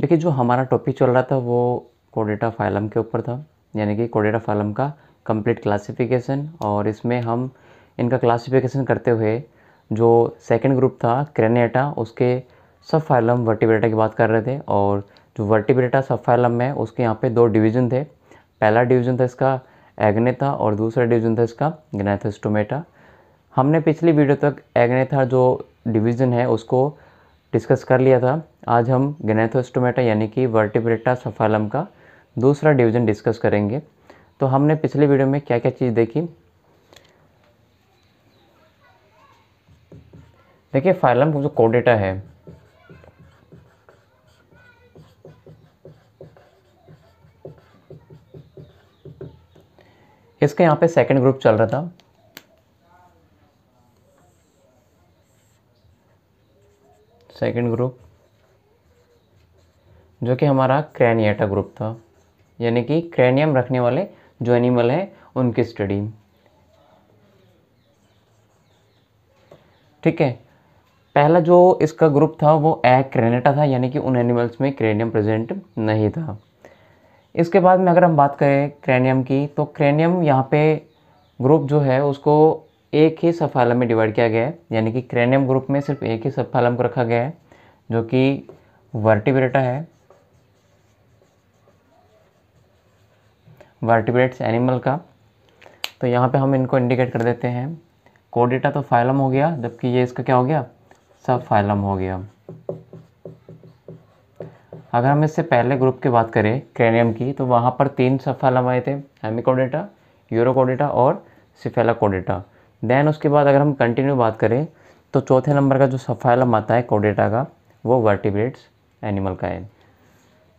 देखिए जो हमारा टॉपिक चल रहा था वो कोडेटा फाइलम के ऊपर था यानी कि कोडेटा फाइलम का कंप्लीट क्लासिफिकेशन और इसमें हम इनका क्लासिफिकेशन करते हुए जो सेकंड ग्रुप था क्रेनेटा उसके सब फाइलम वर्टिब्रेटा की बात कर रहे थे और जो वर्टिब्रेटा सब फाइलम है उसके यहाँ पे दो डिवीज़न थे पहला डिवीज़न था इसका एग्नेथा और दूसरा डिवीज़न था इसका ग्नेथोस्टोमेटा हमने पिछली वीडियो तक एग्नेथा जो डिवीज़न है उसको डिस्कस कर लिया था आज हम गनेथोस्टोमेटा यानी कि वर्टिब्रेटा सफालम का दूसरा डिवीज़न डिस्कस करेंगे तो हमने पिछले वीडियो में क्या क्या चीज़ देखी देखिए फाइलम जो कोडेटा है इसका यहाँ पे सेकंड ग्रुप चल रहा था सेकंड ग्रुप जो कि हमारा क्रैनियाटा ग्रुप था यानी कि क्रैनियम रखने वाले जो एनिमल हैं उनकी स्टडी ठीक है पहला जो इसका ग्रुप था वो ए क्रेनेटा था यानी कि उन एनिमल्स में क्रेनियम प्रेजेंट नहीं था इसके बाद में अगर हम बात करें क्रेनियम की तो क्रेनियम यहाँ पे ग्रुप जो है उसको एक ही सफालम में डिवाइड किया गया है यानी कि क्रेनियम ग्रुप में सिर्फ एक ही सफालम को रखा गया है जो कि वर्टिब्रेटा है वर्टिब्रेट्स एनिमल का तो यहाँ पे हम इनको इंडिकेट कर देते हैं कोडिटा तो फाइलम हो गया जबकि ये इसका क्या हो गया सब फाइलम हो गया अगर हम इससे पहले ग्रुप की बात करें क्रेनियम की तो वहाँ पर तीन सफालम आए थे हेमिकोडेटा यूरोकोडेटा और सिफेला कोडेटा देन उसके बाद अगर हम कंटिन्यू बात करें तो चौथे नंबर का जो सफाइलम आता है कोडेटा का वो वर्टिब्रेट्स एनिमल का है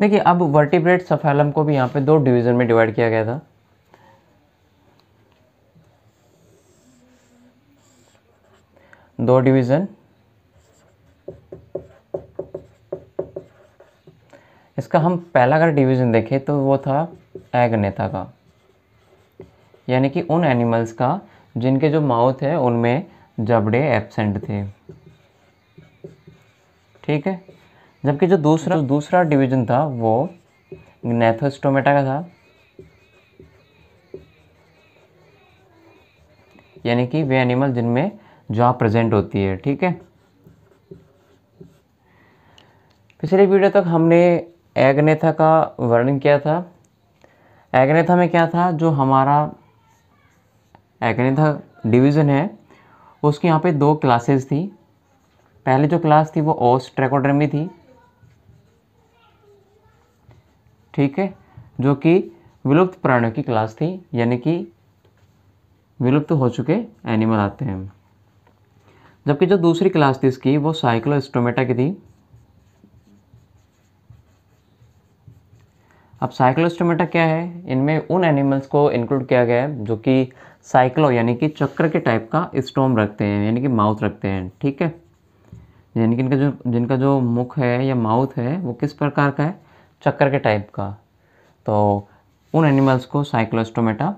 देखिए अब वर्टिब्रेट सफाइलम को भी यहाँ पे दो डिवीज़न में डिवाइड किया गया था दो डिवीज़न इसका हम पहला अगर डिवीज़न देखें तो वो था एग नेता का यानी कि उन एनिमल्स का जिनके जो माउथ है उनमें जबड़े एबसेंट थे ठीक है जबकि जो दूसरा जो दूसरा डिवीजन था वो नेथोस्टोमेटा का था यानी कि वे एनिमल जिनमें जॉ प्रेजेंट होती है ठीक है पिछले वीडियो तक हमने एग्नेथा का वर्णन किया था एग्नेथा में क्या था जो हमारा एग्नेथा डिवीज़न है उसकी यहाँ पे दो क्लासेस थी पहले जो क्लास थी वो ओस ट्रेकोड्रमी थी ठीक है जो कि विलुप्त प्राणियों की क्लास थी यानी कि विलुप्त हो चुके एनिमल आते हैं जबकि जो दूसरी क्लास थी इसकी वो साइक्लोस्टोमेटा की थी अब साइक्लोस्टोमेटा क्या है इनमें उन एनिमल्स को इंक्लूड किया गया है जो कि साइक्लो यानी कि चक्र के टाइप का स्टोम रखते हैं यानी कि माउथ रखते हैं ठीक है यानी कि इनका जो जिनका जो मुख है या माउथ है वो किस प्रकार का है चक्कर के टाइप का तो उन एनिमल्स को साइक्लोस्टोमेटा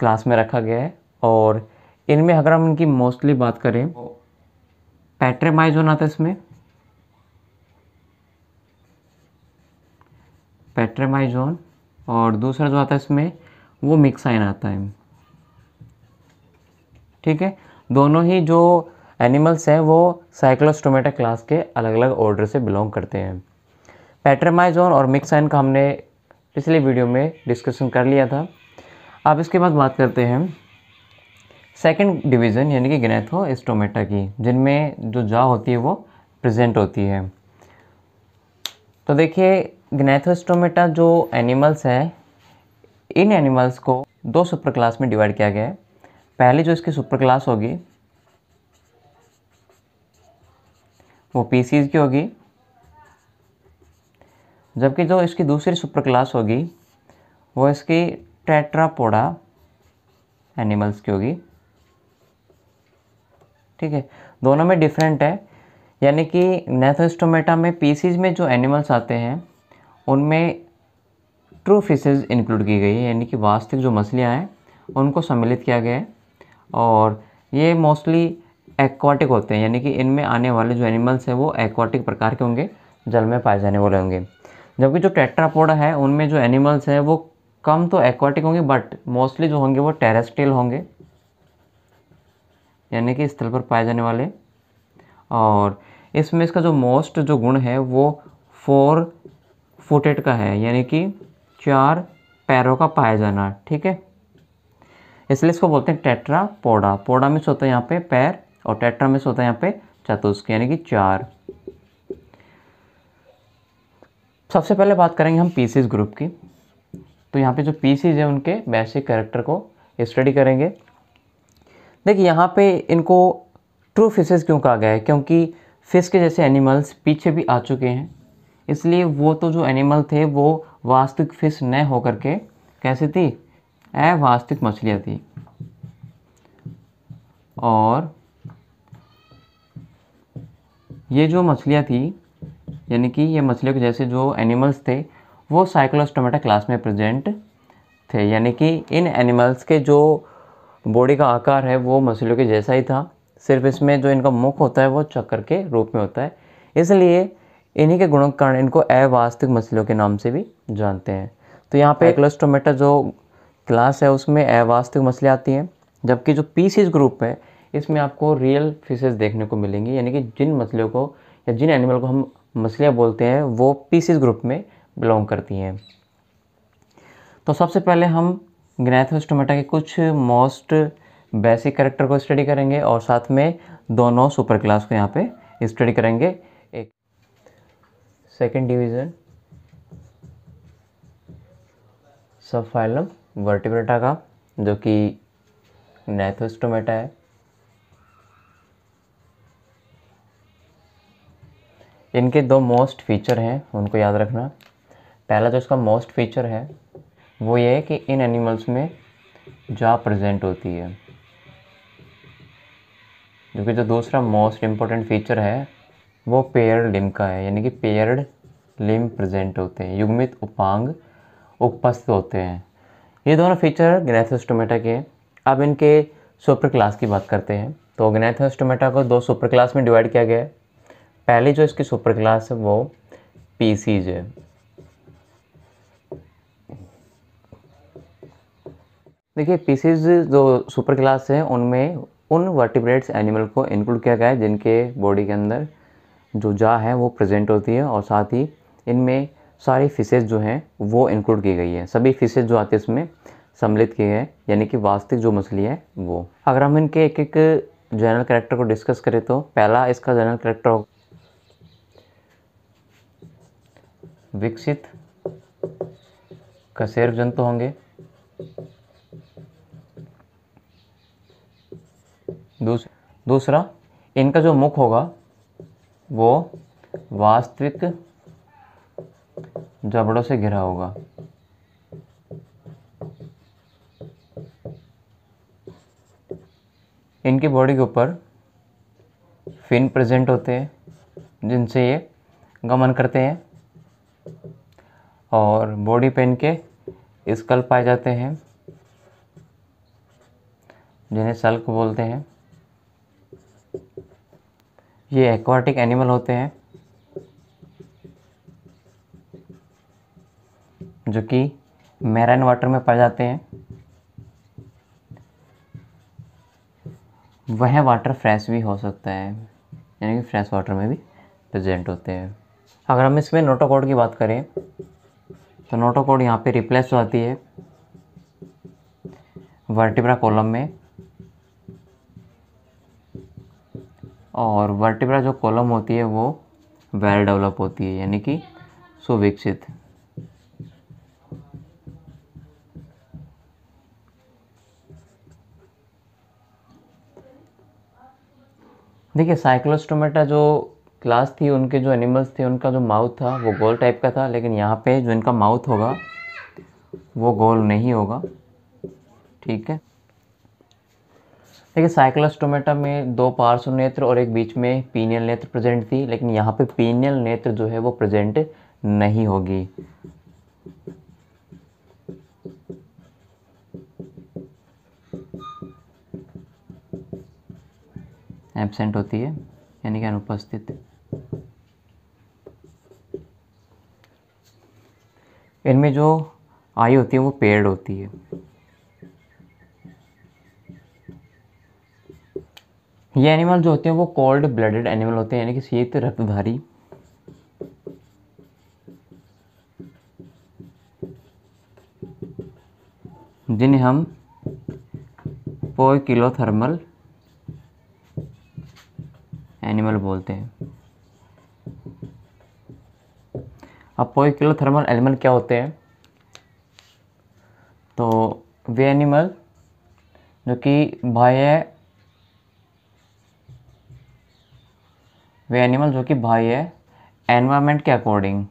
क्लास में रखा गया है और इनमें अगर हम इनकी मोस्टली बात करें पैट्रेमाइजोन तो आता है इसमें पैट्रेमाइजोन और दूसरा जो आता है इसमें वो मिक्साइन आता है ठीक है दोनों ही जो एनिमल्स हैं वो साइक्लोस्टोमेटा क्लास के अलग अलग ऑर्डर से बिलोंग करते हैं पैट्रमाइजोन और मिक्साइन का हमने पिछले वीडियो में डिस्कशन कर लिया था अब इसके बाद बात करते हैं सेकंड डिवीज़न यानी कि गनेथो एस्टोमेटा की जिनमें जो जा होती है वो प्रेजेंट होती है तो देखिए एस्टोमेटा जो एनिमल्स हैं इन एनिमल्स को दो सुपर क्लास में डिवाइड किया गया है पहले जो इसकी सुपर क्लास होगी वो पी की होगी जबकि जो इसकी दूसरी सुपर क्लास होगी वो इसकी टेट्रापोडा एनिमल्स की होगी ठीक है दोनों में डिफरेंट है यानी कि नेथोस्टोमेटा में पीसीज में जो एनिमल्स आते हैं उनमें ट्रू फिशेज इंक्लूड की गई है यानी कि वास्तविक जो मछलियाँ हैं उनको सम्मिलित किया गया है और ये मोस्टली एक्वाटिक होते हैं यानी कि इनमें आने वाले जो एनिमल्स हैं वो एक्वाटिक प्रकार के होंगे जल में पाए जाने वाले होंगे जबकि जो टेट्रापोडा है उनमें जो एनिमल्स हैं वो कम तो एक्वाटिक होंगे बट मोस्टली जो होंगे वो टेरेस्ट्रियल होंगे यानी कि स्थल पर पाए जाने वाले और इसमें इसका जो मोस्ट जो गुण है वो फोर फुटेड का है यानी कि चार पैरों का पाया जाना ठीक है इसलिए इसको बोलते हैं टेट्रा पोड़ा पोड़ा में होता है यहाँ पे पैर और टेट्रा में होता है यहाँ पे चतुष्क यानी कि चार सबसे पहले बात करेंगे हम पीसीज ग्रुप की तो यहाँ पे जो पीसीज है उनके बेसिक करेक्टर को स्टडी करेंगे देखिए यहाँ पे इनको ट्रू फिशेज क्यों कहा गया है क्योंकि फिश के जैसे एनिमल्स पीछे भी आ चुके हैं इसलिए वो तो जो एनिमल थे वो वास्तविक फिश न होकर के कैसे थी अवास्तविक मछलियाँ थी और ये जो मछलियाँ थी यानी कि ये मछलियों के जैसे जो एनिमल्स थे वो साइक्लोस्टोमेटा क्लास में प्रेजेंट थे यानी कि इन एनिमल्स के जो बॉडी का आकार है वो मछलियों के जैसा ही था सिर्फ इसमें जो इनका मुख होता है वो चक्कर के रूप में होता है इसलिए इन्हीं के गुणों के कारण इनको अवास्तविक मछलियों के नाम से भी जानते हैं तो यहाँ पे एक्लोस्टोमेटा जो क्लास है उसमें अवास्तविक मछलियाँ आती हैं जबकि जो पीसीज ग्रुप है इसमें आपको रियल फिशेज़ देखने को मिलेंगी यानी कि जिन मछलियों को या जिन एनिमल को हम मछलियाँ बोलते हैं वो पीसीज ग्रुप में बिलोंग करती हैं तो सबसे पहले हम ग्नैथोस्टोमेटा के कुछ मोस्ट बेसिक करेक्टर को स्टडी करेंगे और साथ में दोनों सुपर क्लास को यहाँ पे स्टडी करेंगे एक second division sub phylum vertebrata का जो कि नैथोस्टोमेटा है इनके दो मोस्ट फीचर हैं उनको याद रखना पहला जो इसका मोस्ट फीचर है वो ये है कि इन एनिमल्स में जा प्रेजेंट होती है जो कि जो दूसरा मोस्ट इम्पोर्टेंट फीचर है वो पेयर्ड लिम का है यानी कि पेयर्ड लिम प्रेजेंट होते हैं युग्मित उपांग उपस्थित होते हैं ये दोनों फीचर गनेथोस्टोमेटा के हैं अब इनके सुपर क्लास की बात करते हैं तो गनेथोस्टोमेटा को दो सुपर क्लास में डिवाइड किया गया है पहले जो इसकी सुपर क्लास है वो पी है देखिए पीसीज जो सुपर क्लास हैं उनमें उन वर्टिब्रेट्स एनिमल को इंक्लूड किया गया है जिनके बॉडी के अंदर जो जा है वो प्रेजेंट होती है और साथ ही इनमें सारी फिशेज़ जो हैं वो इंक्लूड की गई है सभी फिशेज़ जो आते हैं इसमें सम्मिलित किए गए यानी कि वास्तविक जो मछली है वो अगर हम इनके एक एक जनरल करेक्टर को डिस्कस करें तो पहला इसका जनरल करेक्टर होगा विकसित कशेर जंतु होंगे दूस, दूसरा इनका जो मुख होगा वो वास्तविक जबड़ों से घिरा होगा इनकी बॉडी के ऊपर फिन प्रेजेंट होते हैं जिनसे ये गमन करते हैं और बॉडी पेन के स्कल पाए जाते हैं जिन्हें सल्क बोलते हैं ये एक्वाटिक एनिमल होते हैं जो कि मैराइन वाटर में पाए जाते हैं वह वाटर फ्रेश भी हो सकता है यानी कि फ्रेश वाटर में भी प्रेजेंट होते हैं अगर हम इसमें नोटोकोड की बात करें तो नोटोकोड यहाँ पे रिप्लेस हो जाती है वर्टिब्रा कॉलम में और वर्टिब्रा जो कॉलम होती है वो वेल डेवलप होती है यानी कि सुविकसित देखिए साइक्लोस्टोमेटा जो क्लास थी उनके जो एनिमल्स थे उनका जो माउथ था वो गोल टाइप का था लेकिन यहाँ पे जो इनका माउथ होगा वो गोल नहीं होगा ठीक है देखिए साइक्लोस्टोमेटा में दो पार्श्व नेत्र और एक बीच में पीनियल नेत्र प्रेजेंट थी लेकिन यहाँ पे पीनियल नेत्र जो है वो प्रेजेंट नहीं होगी एबसेंट होती है यानी कि अनुपस्थित इनमें जो आई होती है वो पेड़ होती है ये एनिमल जो होते हैं वो कोल्ड ब्लडेड एनिमल होते हैं यानी कि शीत रक्तधारी जिन्हें हम पोकिलोथर्मल एनिमल बोलते हैं अब पोइक्यूलर थर्मल एनिमल क्या होते हैं तो वे एनिमल जो कि बाह्य वे एनिमल जो कि बाह्य एनवायरनमेंट के अकॉर्डिंग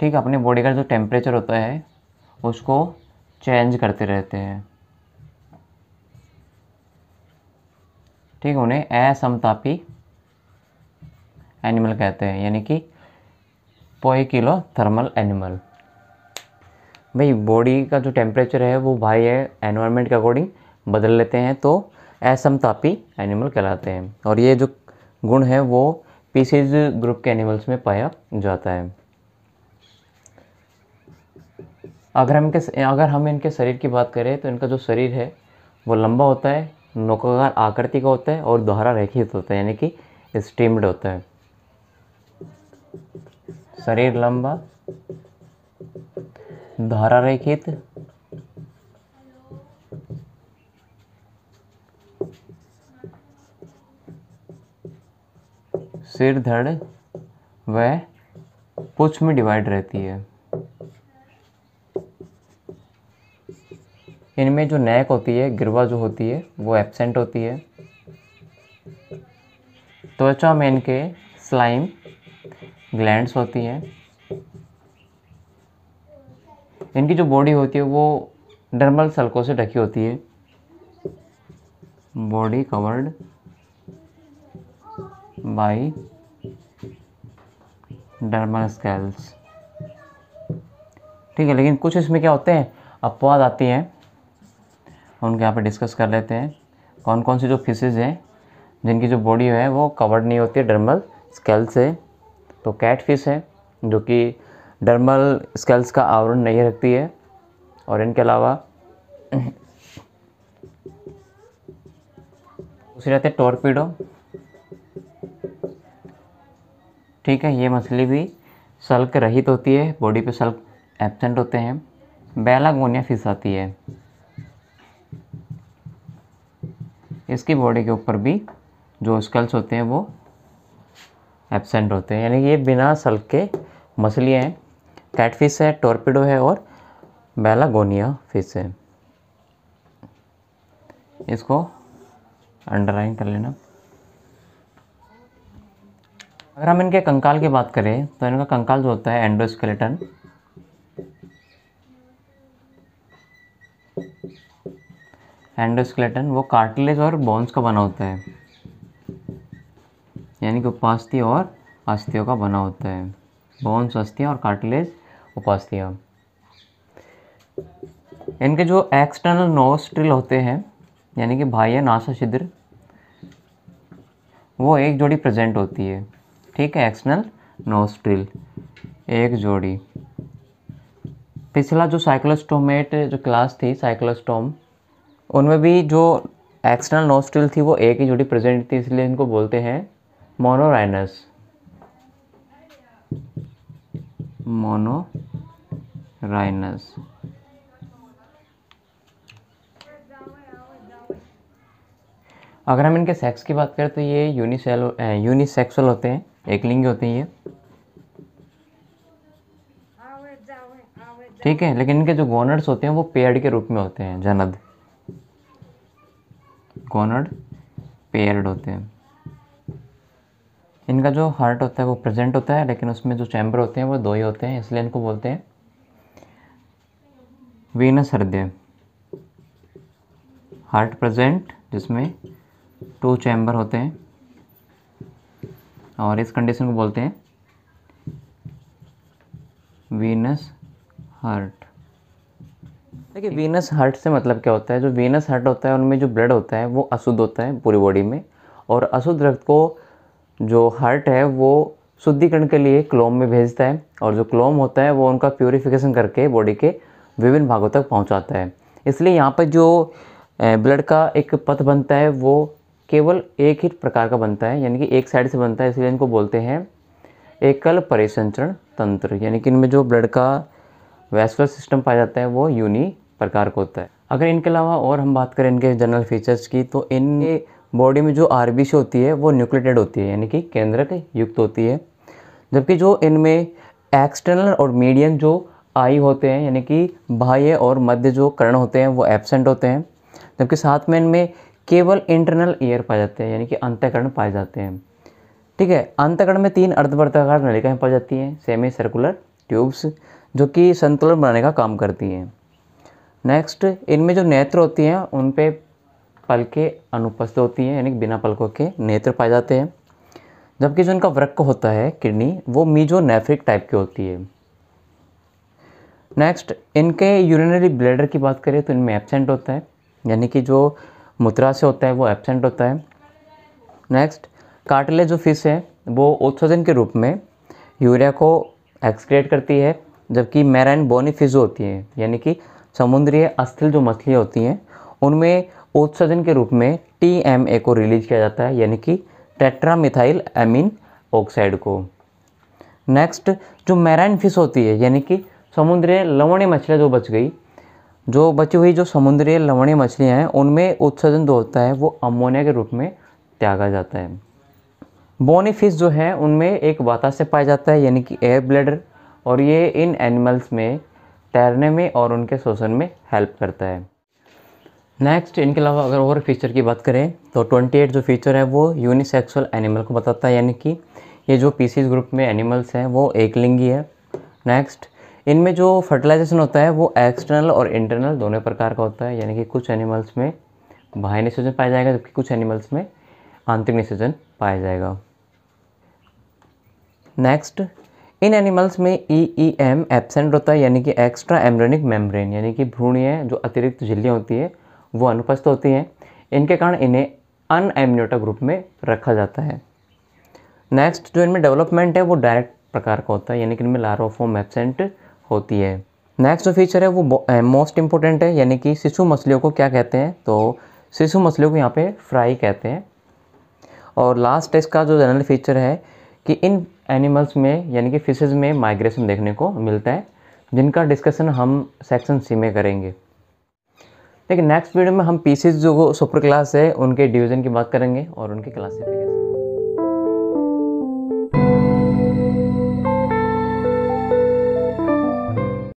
ठीक अपने बॉडी का जो टेम्परेचर होता है उसको चेंज करते रहते हैं ठीक है उन्हें असमतापी एनिमल कहते हैं यानी कि पोई किलो थर्मल एनिमल भाई बॉडी का जो टेम्परेचर है वो भाई है एनवायरमेंट के अकॉर्डिंग बदल लेते हैं तो असमतापी एनिमल कहलाते हैं और ये जो गुण है वो पीसीज ग्रुप के एनिमल्स में पाया जाता है अगर हम के अगर हम इनके शरीर की बात करें तो इनका जो शरीर है वो लंबा होता है नौकाकार आकृति का होता है और दोहरा रेखित होता है यानी कि स्टीम्ड होता है शरीर लंबा धारा रेखित सिर धड़ व पुछ में डिवाइड रहती है इनमें जो नेक होती है गिरवा जो होती है वो एबसेंट होती है त्वचा तो अच्छा, में इनके स्लाइम ग्लैंड्स होती हैं इनकी जो बॉडी होती है वो डर्मल सलकों से ढकी होती है body covered by dermal scales ठीक है लेकिन कुछ इसमें क्या होते हैं अपवाद आती हैं उनके यहाँ पर डिस्कस कर लेते हैं कौन कौन सी जो फिशेज़ हैं जिनकी जो बॉडी है वो कवर्ड नहीं होती है डर्मल स्केल से तो कैट फिश है जो कि डर्मल स्केल्स का आवरण नहीं रखती है और इनके अलावा दूसरी रहते टॉर्पीडो ठीक है ये मछली भी सल्क रहित होती है बॉडी पे सल्क एबसेंट होते हैं बेलागोनिया फिश आती है इसकी बॉडी के ऊपर भी जो स्कल्स होते हैं वो एबसेंट होते हैं यानी ये बिना सल के मछलियाँ हैं कैटफिश है टोरपिडो है और बेलागोनिया फिश है इसको अंडरलाइन कर लेना अगर हम इनके कंकाल की बात करें तो इनका कंकाल जो होता है एंडोस्केलेटन एंडोस्केलेटन वो कार्टिलेज और बोन्स का बना होता है यानी कि उपास्थि और अस्थियों का बना होता है बोन्स अस्थियाँ और कार्टिलेज उपास्थियाँ इनके जो एक्सटर्नल नोस्ट्रिल होते हैं यानी कि भाई नासा छिद्र वो एक जोड़ी प्रेजेंट होती है ठीक है एक्सटर्नल नोस्ट्रिल एक जोड़ी पिछला जो साइक्लोस्टोमेट जो क्लास थी साइक्लोस्टोम उनमें भी जो एक्सटर्नल नोस्ट्रिल थी वो एक ही जोड़ी प्रेजेंट थी इसलिए इनको बोलते हैं मोनोराइनस मोनोराइनस अगर हम इनके सेक्स की बात करें तो ये यूनिसेल यूनिसेक्सुअल होते हैं एक लिंग होते हैं ये ठीक है लेकिन इनके जो गोनर्स होते हैं वो पेड़ के रूप में होते हैं जनद गोनड पेयर्ड होते हैं इनका जो हार्ट होता है वो प्रेजेंट होता है लेकिन उसमें जो चैम्बर होते हैं वो दो ही होते हैं इसलिए इनको बोलते हैं वीनस हृदय हार्ट प्रेजेंट जिसमें टू चैम्बर होते हैं और इस कंडीशन को बोलते हैं वीनस हार्ट देखिए वीनस हार्ट से मतलब क्या होता है जो वीनस हर्ट होता है उनमें जो ब्लड होता है वो अशुद्ध होता है पूरी बॉडी में और अशुद्ध रक्त को जो हार्ट है वो शुद्धिकरण के लिए क्लोम में भेजता है और जो क्लोम होता है वो उनका प्योरीफिकेशन करके बॉडी के विभिन्न भागों तक पहुँचाता है इसलिए यहाँ पर जो ब्लड का एक पथ बनता है वो केवल एक ही प्रकार का बनता है यानी कि एक साइड से बनता है इसलिए इनको बोलते हैं एकल परिसंचरण तंत्र यानी कि इनमें जो ब्लड का वैस्कुलर सिस्टम पाया जाता है वो यूनी प्रकार का होता है अगर इनके अलावा और हम बात करें इनके जनरल फीचर्स की तो इनके बॉडी में जो आर होती है वो न्यूक्लेटेड होती है यानी कि केंद्रक युक्त होती है जबकि जो इनमें एक्सटर्नल और मीडियम जो आई होते हैं यानी कि बाह्य और मध्य जो कर्ण होते हैं वो एबसेंट होते हैं जबकि साथ में इनमें केवल इंटरनल ईयर पाए जाते हैं यानी कि अंतकर्ण पाए जाते हैं ठीक है अंतकर्ण में तीन अर्धवर्ताकार नलिकाएँ पाई जाती हैं सेमी सर्कुलर ट्यूब्स जो कि संतुलन बनाने का काम करती हैं नेक्स्ट इनमें जो नेत्र होती हैं उन पर पलके अनुपस्थित होती हैं यानी बिना पलकों के नेत्र पाए जाते हैं जबकि जो इनका वृक्क होता है किडनी वो मीजो नेफ्रिक टाइप की होती है नेक्स्ट इनके यूरिनरी ब्लेडर की बात करें तो इनमें एबसेंट होता है यानी कि जो से होता है वो एबसेंट होता है नेक्स्ट काटले जो फिश है वो उत्सर्जन के रूप में यूरिया को एक्सक्रेट करती है जबकि मैराइन बोनी फिश होती है यानी कि समुद्रीय अस्थिल जो मछलियाँ होती हैं उनमें उत्सर्जन के रूप में टी एम ए को रिलीज किया जाता है यानी कि टेट्रामिथाइल एमिन ऑक्साइड को नेक्स्ट जो मैराइन फिश होती है यानी कि समुद्रीय लवणी मछलियाँ जो बच गई जो बची हुई जो समुद्रीय लवणी मछलियाँ हैं उनमें उत्सर्जन जो होता है वो अमोनिया के रूप में त्यागा जाता है बोनी फिश जो है उनमें एक वाता से पाया जाता है यानी कि एयर ब्लेडर और ये इन एनिमल्स में तैरने में और उनके शोषण में हेल्प करता है नेक्स्ट इनके अलावा अगर और फीचर की बात करें तो 28 जो फीचर है वो यूनिसेक्सुअल एनिमल को बताता है यानी कि ये जो पीसीज ग्रुप में एनिमल्स हैं वो एकलिंगी है नेक्स्ट इनमें जो फर्टिलाइजेशन होता है वो एक्सटर्नल और इंटरनल दोनों प्रकार का होता है यानी कि कुछ एनिमल्स में बाह्य निषेचन पाया जाएगा जबकि कुछ एनिमल्स में आंतरिक निषेचन पाया जाएगा नेक्स्ट इन एनिमल्स में E e E e M absent होता है यानी कि एक्स्ट्रा एम्ब्रेनिक मेम्ब्रेन यानी कि भ्रूणीय जो अतिरिक्त झिल्लियाँ होती है वो अनुपस्थित होती हैं इनके कारण इन्हें एम्योटा ग्रुप में रखा जाता है नेक्स्ट जो इनमें डेवलपमेंट है वो डायरेक्ट प्रकार का होता है यानी कि इनमें लारोफोम एबसेंट होती है नेक्स्ट जो फीचर है वो मोस्ट इम्पोर्टेंट eh, है यानी कि शिशु मछलियों को क्या कहते हैं तो शिशु मछलियों को यहाँ पे फ्राई कहते हैं और लास्ट इसका जो जनरल फीचर है कि इन एनिमल्स में यानी कि फिशेज़ में माइग्रेशन देखने को मिलता है जिनका डिस्कशन हम सेक्शन सी में करेंगे लेकिन नेक्स्ट वीडियो में हम पीसीज जो सुपर क्लास है उनके डिवीज़न की बात करेंगे और उनके क्लासिफिकेशन